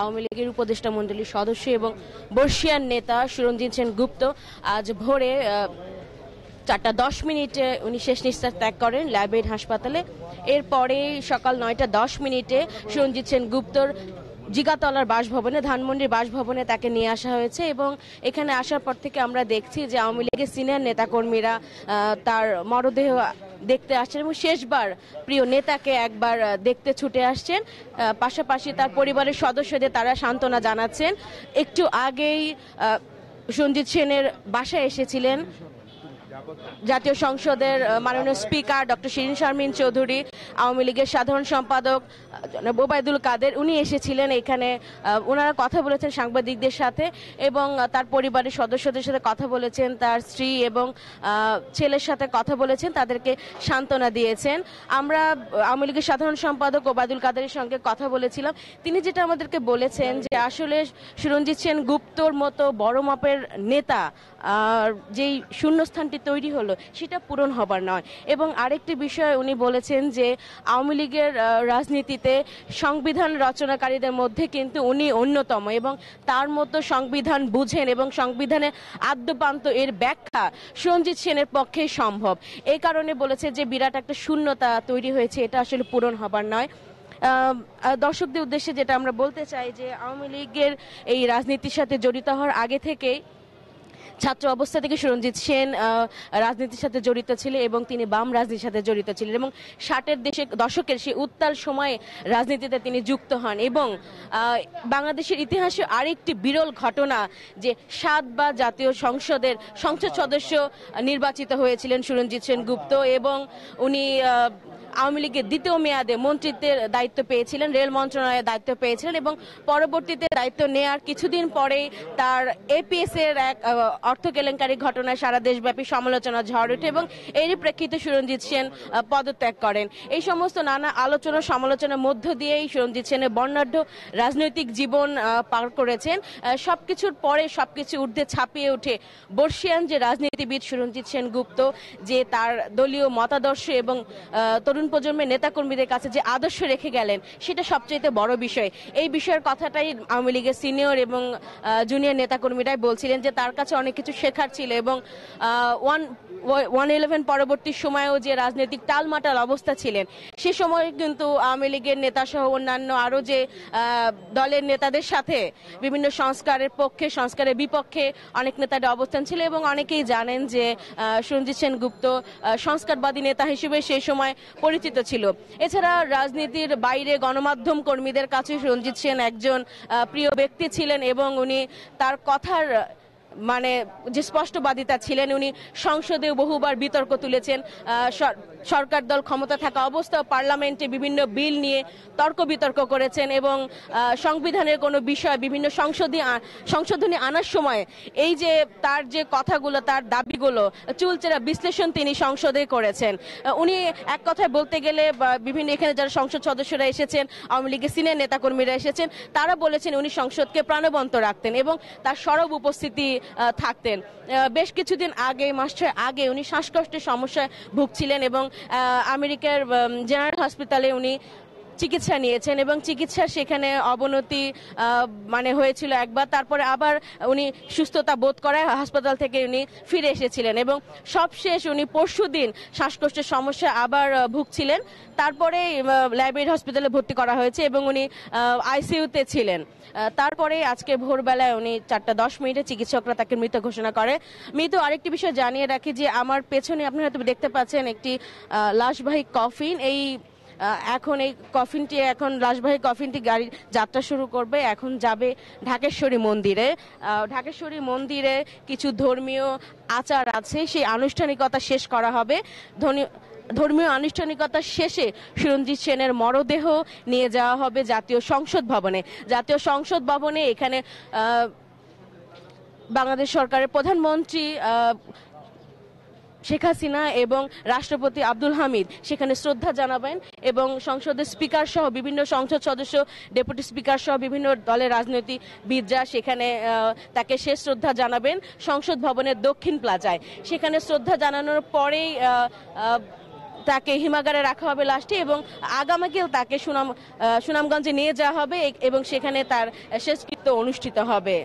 আওয়ামী লীগের উপদেষ্টা মন্ডলীর সদস্য এবং বর্ষিয়ান নেতা সুরঞ্জিত সেন গুপ্ত আজ ভোরে চারটা দশ মিনিটে উনি শেষ নিঃশ্বাস ত্যাগ করেন ল্যাবের হাসপাতালে এরপরে সকাল নয়টা দশ মিনিটে সুরঞ্জিত সেন গুপ্তর জিগাতলার বাসভবনে ধানমন্ডির বাসভবনে তাকে নিয়ে আসা হয়েছে এবং এখানে আসার পর থেকে আমরা দেখছি যে আওয়ামী লীগের সিনিয়র নেতাকর্মীরা তার মরদেহ দেখতে আসছেন এবং শেষবার প্রিয় নেতাকে একবার দেখতে ছুটে আসছেন পাশাপাশি তার পরিবারের সদস্যদের তারা সান্ত্বনা জানাচ্ছেন একটু আগেই সঞ্জিত সেনের বাসায় এসেছিলেন জাতীয় সংসদের মাননীয় স্পিকার ডক্টর শিরিন শারমিন চৌধুরী আওয়ামী লীগের সাধারণ সম্পাদক বোবায়দুল কাদের উনি এসেছিলেন এখানে ওনারা কথা বলেছেন সাংবাদিকদের সাথে এবং তার পরিবারের সদস্যদের সাথে কথা বলেছেন তার স্ত্রী এবং ছেলের সাথে কথা বলেছেন তাদেরকে সান্ত্বনা দিয়েছেন আমরা আওয়ামী লীগের সাধারণ সম্পাদক ওবায়দুল কাদের সঙ্গে কথা বলেছিলাম তিনি যেটা আমাদেরকে বলেছেন যে আসলে সুরঞ্জিত সেন গুপ্তর মতো বড় মাপের নেতা যেই শূন্যস্থানটি তৈরি হলো সেটা পূরণ হবার নয় এবং আরেকটি বিষয় উনি বলেছেন যে আওয়ামী লীগের রাজনীতিতে সংবিধান রচনাকারীদের মধ্যে কিন্তু উনি অন্যতম এবং তার মতো সংবিধান বুঝেন এবং সংবিধানে আদ্যপান্ত এর ব্যাখ্যা সঞ্জিত সেনের পক্ষে সম্ভব এ কারণে বলেছে যে বিরাট একটা শূন্যতা তৈরি হয়েছে এটা আসলে পূরণ হবার নয় দর্শকদের উদ্দেশ্যে যেটা আমরা বলতে চাই যে আওয়ামী লীগের এই রাজনীতির সাথে জড়িত হওয়ার আগে থেকেই ছাত্র অবস্থা থেকে সুরঞ্জিত সেন রাজনীতির সাথে জড়িত ছিল এবং তিনি বাম রাজনীতির সাথে জড়িত ছিলেন এবং ষাটের দেশে দশকের সেই উত্তাল সময়ে রাজনীতিতে তিনি যুক্ত হন এবং বাংলাদেশের ইতিহাসে আরেকটি বিরল ঘটনা যে সাত বা জাতীয় সংসদের সংসদ সদস্য নির্বাচিত হয়েছিলেন সুরঞ্জিৎ সেন গুপ্ত এবং উনি আওয়ামী লীগের দ্বিতীয় মেয়াদে মন্ত্রিত্বের দায়িত্ব পেয়েছিলেন রেল মন্ত্রণালয়ের দায়িত্ব পেয়েছিলেন এবং পরবর্তীতে দায়িত্ব নেয়ার কিছুদিন পরে তার এপিএস এর এক অর্থ কেলেঙ্কারি ঘটনায় সারা দেশব্যাপী সমালোচনা ঝড় ওঠে এবং এরই প্রেক্ষিতে সুরঞ্জিৎ সেন পদত্যাগ করেন এই সমস্ত নানা আলোচনা সমালোচনার মধ্য দিয়েই সুরঞ্জিৎ সেনের বর্ণাঢ্য রাজনৈতিক জীবন পার করেছেন সবকিছুর পরে সবকিছু ঊর্ধ্বে ছাপিয়ে ওঠে বর্ষিয়ান যে রাজনীতিবিদ সুরঞ্জিৎ গুপ্ত যে তার দলীয় মতাদর্শ এবং তরুণ তরুণ প্রজন্মের নেতাকর্মীদের কাছে যে আদর্শ রেখে গেলেন সেটা সবচেয়ে বড় বিষয় এই বিষয়ের কথাটাই আওয়ামী লীগের সিনিয়র এবং জুনিয়র নেতাকর্মীরাই বলছিলেন যে তার কাছে অনেক কিছু শেখার ছিল এবং ওয়ান ওয়ান ইলেভেন পরবর্তী সময়েও যে রাজনৈতিক টালমাটাল অবস্থা ছিলেন সে সময় কিন্তু আওয়ামী লীগের নেতা সহ অন্যান্য আরও যে দলের নেতাদের সাথে বিভিন্ন সংস্কারের পক্ষে সংস্কারের বিপক্ষে অনেক নেতাদের অবস্থান ছিল এবং অনেকেই জানেন যে সঞ্জিত সেনগুপ্ত সংস্কারবাদী নেতা হিসেবে সেই সময় পরিচিত ছিল এছাড়া রাজনীতির বাইরে গণমাধ্যম কর্মীদের কাছে রঞ্জিত সেন একজন প্রিয় ব্যক্তি ছিলেন এবং উনি তার কথার মানে যে স্পষ্টবাদিতা ছিলেন উনি সংসদে বহুবার বিতর্ক তুলেছেন সরকার দল ক্ষমতা থাকা অবস্থা পার্লামেন্টে বিভিন্ন বিল নিয়ে তর্ক বিতর্ক করেছেন এবং সংবিধানের কোনো বিষয় বিভিন্ন সংসদীয় সংশোধনী আনার সময় এই যে তার যে কথাগুলো তার দাবিগুলো চুলচেরা বিশ্লেষণ তিনি সংসদে করেছেন উনি এক কথায় বলতে গেলে বিভিন্ন এখানে যারা সংসদ সদস্যরা এসেছেন আওয়ামী লীগের সিনিয়র নেতাকর্মীরা এসেছেন তারা বলেছেন উনি সংসদকে প্রাণবন্ত রাখতেন এবং তার সরব উপস্থিতি থাকতেন বেশ কিছুদিন আগে মাস ছয় আগে উনি শ্বাসকষ্টের সমস্যায় ভুগছিলেন এবং আমেরিকার জেনারেল হসপিটালে উনি চিকিৎসা নিয়েছেন এবং চিকিৎসা সেখানে অবনতি মানে হয়েছিল একবার তারপরে আবার উনি সুস্থতা বোধ করায় হাসপাতাল থেকে উনি ফিরে এসেছিলেন এবং সবশেষ উনি পরশু দিন শ্বাসকষ্টের সমস্যা আবার ভুগছিলেন তারপরে লাইব্রেরি হসপিটালে ভর্তি করা হয়েছে এবং উনি আইসিইউতে ছিলেন তারপরে আজকে ভোরবেলায় উনি চারটা দশ মিনিটে চিকিৎসকরা তাকে মৃত ঘোষণা করে মৃত আরেকটি বিষয় জানিয়ে রাখি যে আমার পেছনে আপনি হয়তো দেখতে পাচ্ছেন একটি লাশবাহী কফিন এই এখন এই কফিনটি এখন লাশবাহী কফিনটি গাড়ি যাত্রা শুরু করবে এখন যাবে ঢাকেশ্বরী মন্দিরে ঢাকেশ্বরী মন্দিরে কিছু ধর্মীয় আচার আছে সেই আনুষ্ঠানিকতা শেষ করা হবে ধনী ধর্মীয় আনুষ্ঠানিকতা শেষে সুরঞ্জিত সেনের মরদেহ নিয়ে যাওয়া হবে জাতীয় সংসদ ভবনে জাতীয় সংসদ ভবনে এখানে বাংলাদেশ সরকারের প্রধানমন্ত্রী শেখ হাসিনা এবং রাষ্ট্রপতি আব্দুল হামিদ সেখানে শ্রদ্ধা জানাবেন এবং সংসদের স্পিকার সহ বিভিন্ন সংসদ সদস্য ডেপুটি স্পিকার সহ বিভিন্ন দলের রাজনৈতিক বিদরা সেখানে তাকে শেষ শ্রদ্ধা জানাবেন সংসদ ভবনের দক্ষিণ প্লাজায় সেখানে শ্রদ্ধা জানানোর পরেই তাকে হিমাগারে রাখা হবে লাস্টে এবং আগামীকাল তাকে সুনাম সুনামগঞ্জে নিয়ে যাওয়া হবে এবং সেখানে তার শেষকৃত্য অনুষ্ঠিত হবে